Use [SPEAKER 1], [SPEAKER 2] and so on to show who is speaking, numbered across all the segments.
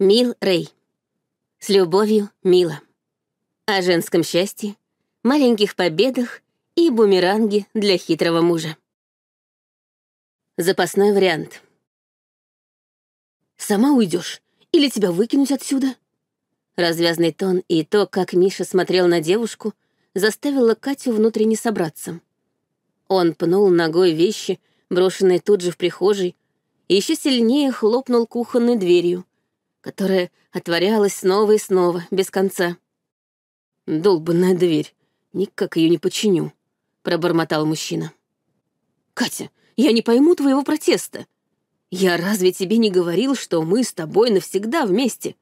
[SPEAKER 1] Мил Рэй. С любовью, Мила. О женском счастье, маленьких победах и бумеранге для хитрого мужа. Запасной вариант. «Сама уйдешь, или тебя выкинуть отсюда?» Развязный тон и то, как Миша смотрел на девушку, заставило Катю внутренне собраться. Он пнул ногой вещи, брошенные тут же в прихожей, и еще сильнее хлопнул кухонной дверью, которая отворялась снова и снова, без конца. «Долбанная дверь, никак ее не починю», — пробормотал мужчина. «Катя, я не пойму твоего протеста. Я разве тебе не говорил, что мы с тобой навсегда вместе?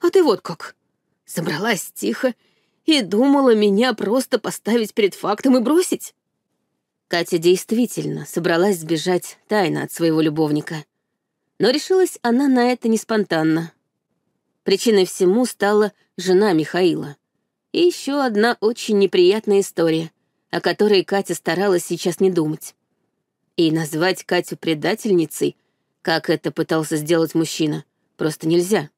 [SPEAKER 1] А ты вот как. Собралась тихо и думала меня просто поставить перед фактом и бросить?» Катя действительно собралась сбежать тайно от своего любовника. Но решилась она на это не спонтанно. Причиной всему стала жена Михаила. И еще одна очень неприятная история, о которой Катя старалась сейчас не думать. И назвать Катю предательницей, как это пытался сделать мужчина, просто нельзя.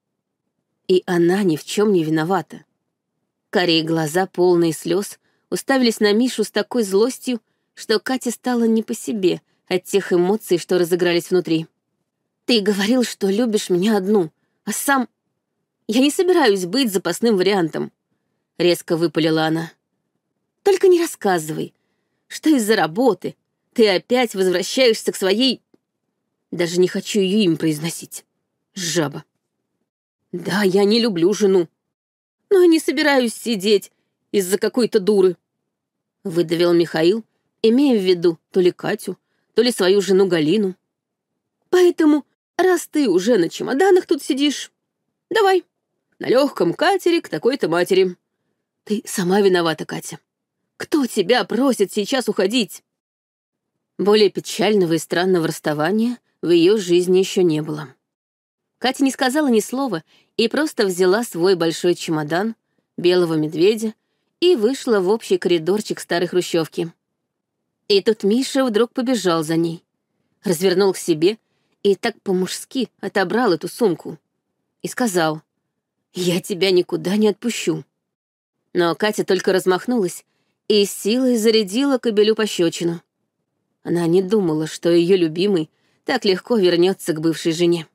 [SPEAKER 1] И она ни в чем не виновата. Карие глаза, полные слез, уставились на Мишу с такой злостью, что Кате стало не по себе от тех эмоций, что разыгрались внутри. «Ты говорил, что любишь меня одну, а сам...» «Я не собираюсь быть запасным вариантом», — резко выпалила она. «Только не рассказывай, что из-за работы ты опять возвращаешься к своей...» Даже не хочу ее им произносить. Жаба. «Да, я не люблю жену, но я не собираюсь сидеть из-за какой-то дуры», — выдавил Михаил, имея в виду то ли Катю, то ли свою жену Галину. «Поэтому раз ты уже на чемоданах тут сидишь, давай, на легком катере к такой-то матери. Ты сама виновата, Катя. Кто тебя просит сейчас уходить? Более печального и странного расставания в ее жизни еще не было. Катя не сказала ни слова и просто взяла свой большой чемодан, белого медведя, и вышла в общий коридорчик старой хрущевки. И тут Миша вдруг побежал за ней, развернул к себе и так по-мужски отобрал эту сумку и сказал, «Я тебя никуда не отпущу». Но Катя только размахнулась и силой зарядила кобелю пощечину. Она не думала, что ее любимый так легко вернется к бывшей жене.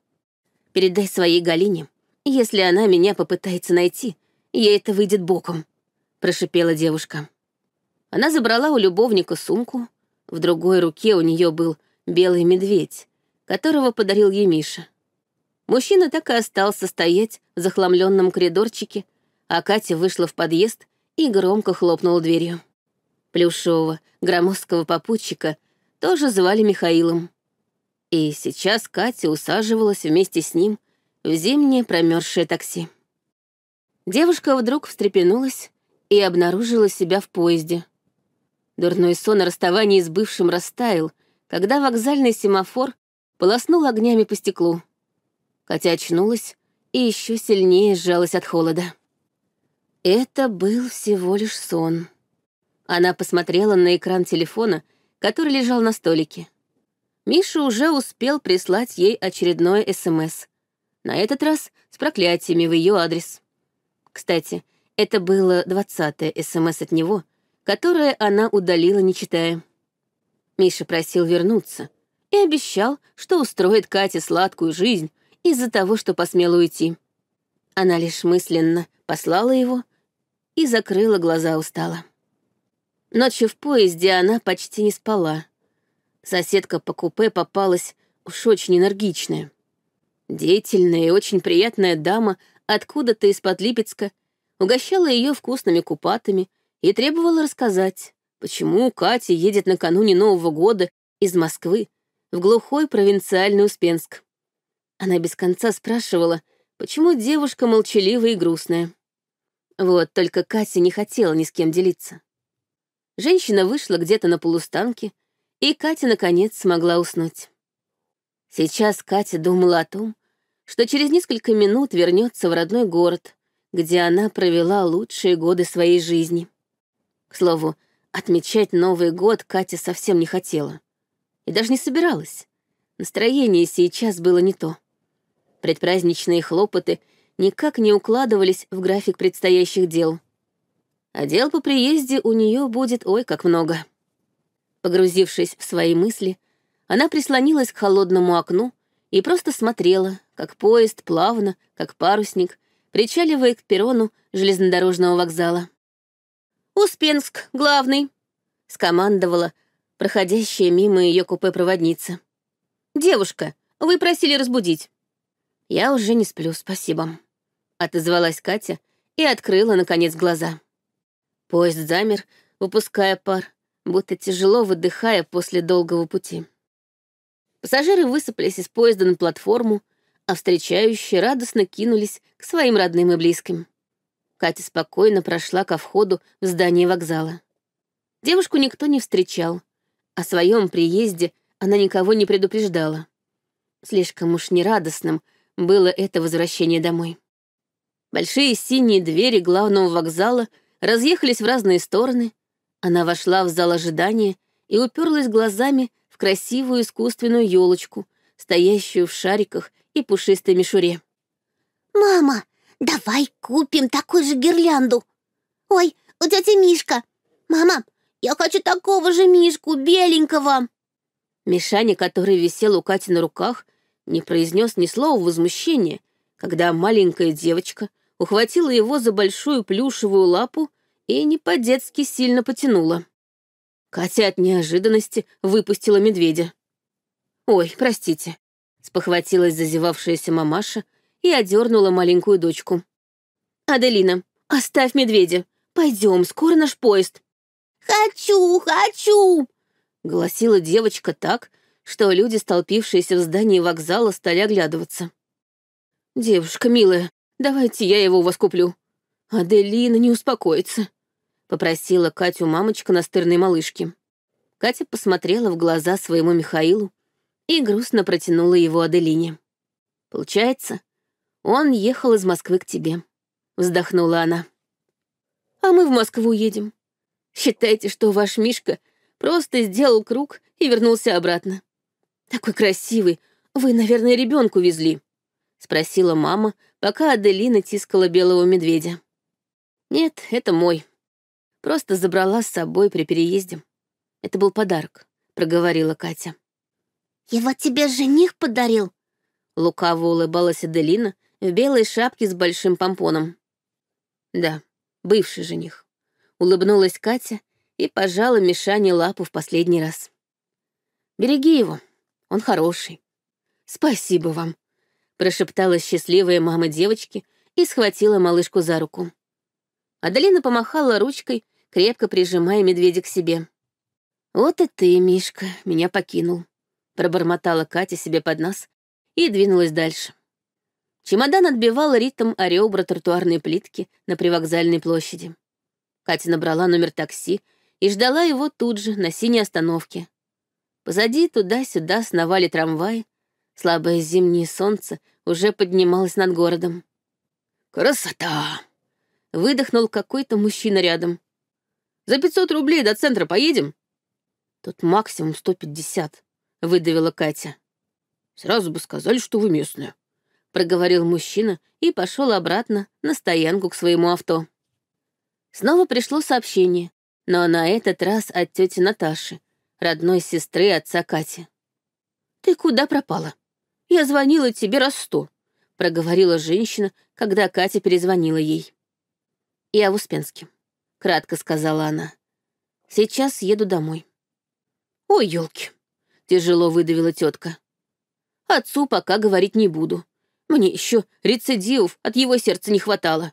[SPEAKER 1] «Передай своей Галине, если она меня попытается найти, ей это выйдет боком», — прошипела девушка. Она забрала у любовника сумку, в другой руке у нее был белый медведь, которого подарил ей Миша. Мужчина так и остался стоять в захламленном коридорчике, а Катя вышла в подъезд и громко хлопнула дверью. Плюшевого, громоздкого попутчика тоже звали Михаилом. И сейчас Катя усаживалась вместе с ним в зимнее промерзшее такси. Девушка вдруг встрепенулась и обнаружила себя в поезде. Дурной сон о расставании с бывшим растаял, когда вокзальный семафор полоснул огнями по стеклу. Хотя очнулась и еще сильнее сжалась от холода. Это был всего лишь сон. Она посмотрела на экран телефона, который лежал на столике. Миша уже успел прислать ей очередное СМС. На этот раз с проклятиями в ее адрес. Кстати, это было двадцатое СМС от него, которое она удалила, не читая. Миша просил вернуться, и обещал, что устроит Кате сладкую жизнь из-за того, что посмел уйти. Она лишь мысленно послала его и закрыла глаза устало. Ночью в поезде она почти не спала. Соседка по купе попалась уж очень энергичная. Деятельная и очень приятная дама откуда-то из-под Липецка угощала ее вкусными купатами и требовала рассказать, почему Катя едет накануне Нового года из Москвы в глухой провинциальный Успенск. Она без конца спрашивала, почему девушка молчаливая и грустная. Вот только Катя не хотела ни с кем делиться. Женщина вышла где-то на полустанке, и Катя, наконец, смогла уснуть. Сейчас Катя думала о том, что через несколько минут вернется в родной город, где она провела лучшие годы своей жизни. К слову, отмечать Новый год Катя совсем не хотела. И даже не собиралась. Настроение сейчас было не то. Предпраздничные хлопоты никак не укладывались в график предстоящих дел. А дел по приезде у нее будет ой как много. Погрузившись в свои мысли, она прислонилась к холодному окну и просто смотрела, как поезд плавно, как парусник, причаливает к перрону железнодорожного вокзала. «Успенск, главный!» — скомандовала, проходящая мимо ее купе проводница. «Девушка, вы просили разбудить». «Я уже не сплю, спасибо», — отозвалась Катя и открыла, наконец, глаза. Поезд замер, выпуская пар, будто тяжело выдыхая после долгого пути. Пассажиры высыпались из поезда на платформу, а встречающие радостно кинулись к своим родным и близким. Катя спокойно прошла ко входу в здание вокзала. Девушку никто не встречал, о своем приезде она никого не предупреждала. Слишком уж нерадостным было это возвращение домой. Большие синие двери главного вокзала разъехались в разные стороны. Она вошла в зал ожидания и уперлась глазами в красивую искусственную елочку, стоящую в шариках и пушистой мишуре. «Мама, давай купим такую же гирлянду! Ой, у тети Мишка! Мама, я хочу такого же Мишку, беленького!» Мишаня, который висел у Кати на руках, не произнес ни слова возмущения, когда маленькая девочка ухватила его за большую плюшевую лапу и не по-детски сильно потянула. Катя от неожиданности выпустила медведя. «Ой, простите», — спохватилась зазевавшаяся мамаша и одернула маленькую дочку. «Аделина, оставь медведя. Пойдем, скоро наш поезд». «Хочу, хочу!» — гласила девочка так, что люди, столпившиеся в здании вокзала, стали оглядываться. «Девушка милая, давайте я его у вас куплю. Аделина не успокоится», — попросила Катю мамочка настырной малышки. Катя посмотрела в глаза своему Михаилу и грустно протянула его Аделине. «Получается, он ехал из Москвы к тебе», — вздохнула она. «А мы в Москву едем», Считайте, что ваш Мишка просто сделал круг и вернулся обратно. Такой красивый. Вы, наверное, ребенку везли. Спросила мама, пока Аделина тискала белого медведя. Нет, это мой. Просто забрала с собой при переезде. Это был подарок, проговорила Катя. Его тебе жених подарил? Лукаво улыбалась Аделина в белой шапке с большим помпоном. Да, бывший жених. Улыбнулась Катя и пожала Мишане лапу в последний раз. «Береги его, он хороший». «Спасибо вам», — прошептала счастливая мама девочки и схватила малышку за руку. Адалина помахала ручкой, крепко прижимая медведя к себе. «Вот и ты, Мишка, меня покинул», — пробормотала Катя себе под нос и двинулась дальше. Чемодан отбивал ритм о ребра тротуарной плитки на привокзальной площади. Катя набрала номер такси и ждала его тут же, на синей остановке. Позади туда-сюда сновали трамваи, слабое зимнее солнце уже поднималось над городом. «Красота!» — выдохнул какой-то мужчина рядом. «За 500 рублей до центра поедем?» «Тут максимум 150», — выдавила Катя. «Сразу бы сказали, что вы местная», — проговорил мужчина и пошел обратно на стоянку к своему авто. Снова пришло сообщение, но на этот раз от тети Наташи, родной сестры отца Кати. «Ты куда пропала? Я звонила тебе раз сто», — проговорила женщина, когда Катя перезвонила ей. «Я в Успенске», — кратко сказала она. «Сейчас еду домой». «Ой, елки, тяжело выдавила тетка. «Отцу пока говорить не буду. Мне еще рецидивов от его сердца не хватало.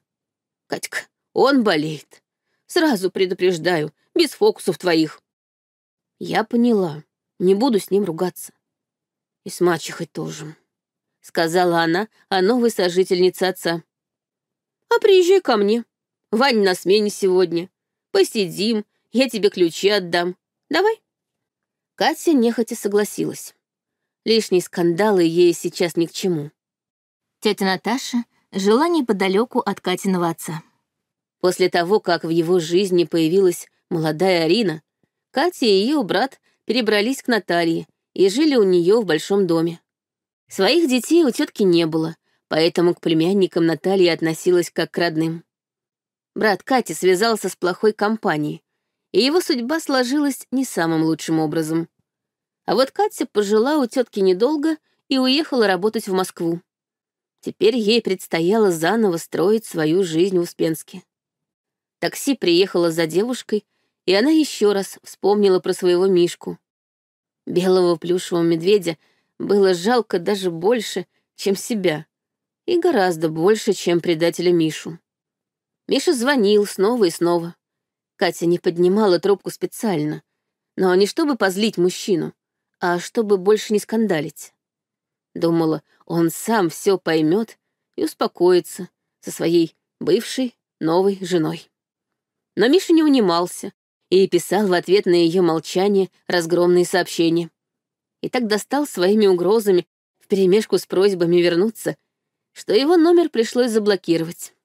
[SPEAKER 1] Катька, он болеет. Сразу предупреждаю, без фокусов твоих. Я поняла. Не буду с ним ругаться. И с мачехой тоже. Сказала она, а новой сожительнице отца. А приезжай ко мне. Вань на смене сегодня. Посидим, я тебе ключи отдам. Давай. Катя нехотя согласилась. Лишние скандалы ей сейчас ни к чему. Тетя Наташа жила неподалеку от Катиного отца. После того, как в его жизни появилась молодая Арина, Катя и ее брат перебрались к Наталье и жили у нее в большом доме. Своих детей у тетки не было, поэтому к племянникам Наталья относилась как к родным. Брат Кати связался с плохой компанией, и его судьба сложилась не самым лучшим образом. А вот Катя пожила у тетки недолго и уехала работать в Москву. Теперь ей предстояло заново строить свою жизнь в Успенске. Такси приехало за девушкой, и она еще раз вспомнила про своего Мишку. Белого плюшевого медведя было жалко даже больше, чем себя, и гораздо больше, чем предателя Мишу. Миша звонил снова и снова. Катя не поднимала трубку специально, но не чтобы позлить мужчину, а чтобы больше не скандалить. Думала, он сам все поймет и успокоится со своей бывшей новой женой. Но Миша не унимался и писал в ответ на ее молчание разгромные сообщения. И так достал своими угрозами вперемешку с просьбами вернуться, что его номер пришлось заблокировать.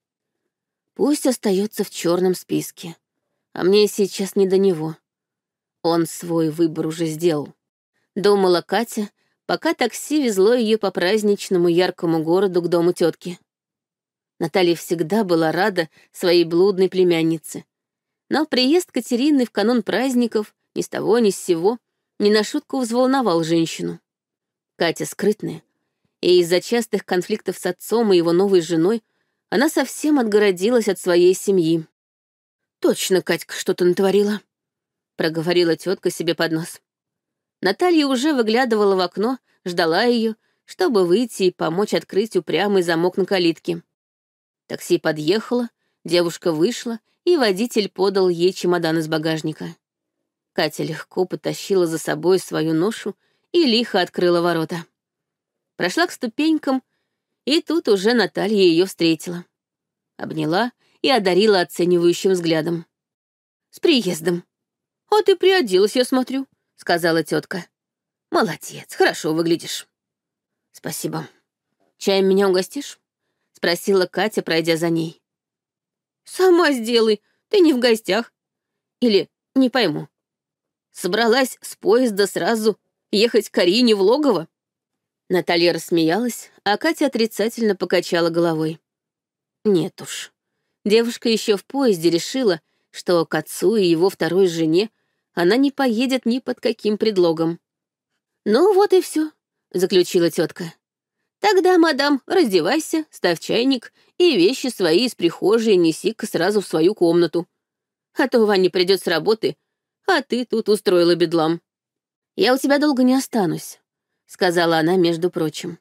[SPEAKER 1] Пусть остается в черном списке, а мне сейчас не до него. Он свой выбор уже сделал. Думала Катя, пока такси везло ее по праздничному яркому городу к дому тетки. Наталья всегда была рада своей блудной племяннице но приезд Катерины в канун праздников ни с того ни с сего не на шутку взволновал женщину. Катя скрытная, и из-за частых конфликтов с отцом и его новой женой она совсем отгородилась от своей семьи. «Точно Катька что-то натворила», — проговорила тетка себе под нос. Наталья уже выглядывала в окно, ждала ее, чтобы выйти и помочь открыть упрямый замок на калитке. Такси подъехало, девушка вышла и водитель подал ей чемодан из багажника. Катя легко потащила за собой свою ношу и лихо открыла ворота. Прошла к ступенькам, и тут уже Наталья ее встретила. Обняла и одарила оценивающим взглядом. «С приездом!» «А ты приоделась, я смотрю», — сказала тетка. «Молодец, хорошо выглядишь». «Спасибо. Чаем меня угостишь?» — спросила Катя, пройдя за ней. «Сама сделай, ты не в гостях». Или «не пойму». Собралась с поезда сразу ехать к Арине в логово? Наталья рассмеялась, а Катя отрицательно покачала головой. Нет уж. Девушка еще в поезде решила, что к отцу и его второй жене она не поедет ни под каким предлогом. «Ну вот и все, заключила тетка. Тогда, мадам, раздевайся, ставь чайник и вещи свои из прихожей неси-ка сразу в свою комнату. А то Ваня придет с работы, а ты тут устроила бедлам. Я у тебя долго не останусь, сказала она, между прочим.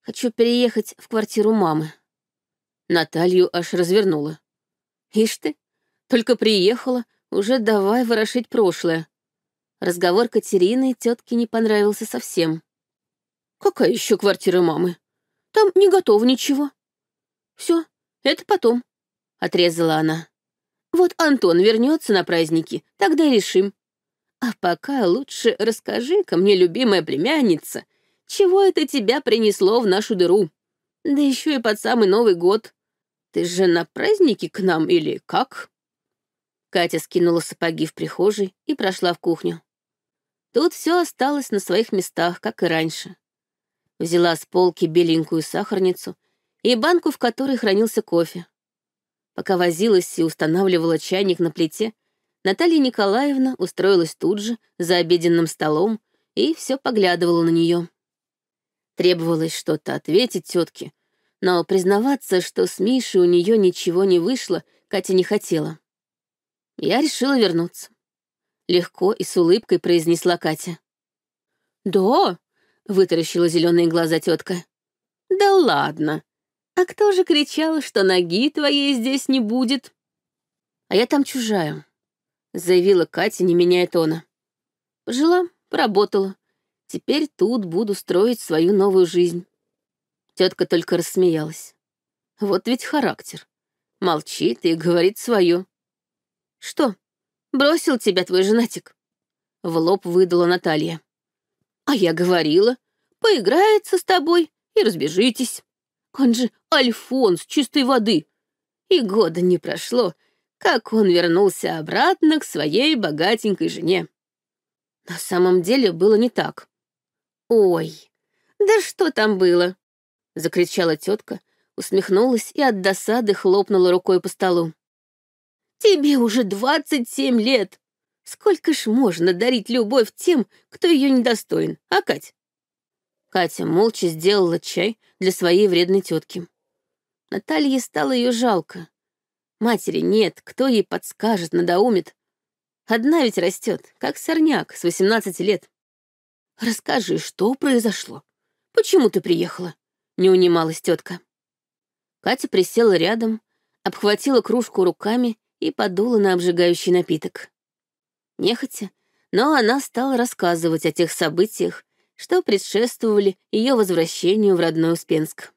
[SPEAKER 1] Хочу переехать в квартиру мамы. Наталью аж развернула. Ишь ты, только приехала, уже давай ворошить прошлое. Разговор Катерины тетке не понравился совсем. Какая еще квартира мамы? Там не готово ничего. Все, это потом, — отрезала она. Вот Антон вернется на праздники, тогда решим. А пока лучше расскажи-ка мне, любимая племянница, чего это тебя принесло в нашу дыру? Да еще и под самый Новый год. Ты же на праздники к нам или как? Катя скинула сапоги в прихожей и прошла в кухню. Тут все осталось на своих местах, как и раньше взяла с полки беленькую сахарницу и банку, в которой хранился кофе. Пока возилась и устанавливала чайник на плите, Наталья Николаевна устроилась тут же, за обеденным столом, и все поглядывала на нее. Требовалось что-то ответить тетке, но признаваться, что с Мишей у нее ничего не вышло, Катя не хотела. Я решила вернуться. Легко и с улыбкой произнесла Катя. «Да, — вытаращила зеленые глаза тетка. «Да ладно! А кто же кричал, что ноги твоей здесь не будет?» «А я там чужая», — заявила Катя, не меняя тона. «Жила, поработала. Теперь тут буду строить свою новую жизнь». Тетка только рассмеялась. «Вот ведь характер. Молчит и говорит свое». «Что, бросил тебя твой женатик?» — в лоб выдала Наталья. А я говорила, поиграется с тобой и разбежитесь. Он же Альфонс чистой воды. И года не прошло, как он вернулся обратно к своей богатенькой жене. На самом деле было не так. «Ой, да что там было?» — закричала тетка, усмехнулась и от досады хлопнула рукой по столу. «Тебе уже двадцать семь лет, Сколько ж можно дарить любовь тем, кто ее недостоин, а Кать? Катя молча сделала чай для своей вредной тетки. Наталье стало ее жалко. Матери нет, кто ей подскажет, надоумит. Одна ведь растет, как сорняк, с 18 лет. «Расскажи, что произошло? Почему ты приехала?» — не унималась тетка. Катя присела рядом, обхватила кружку руками и подула на обжигающий напиток нехотя, но она стала рассказывать о тех событиях, что предшествовали ее возвращению в родной Успенск.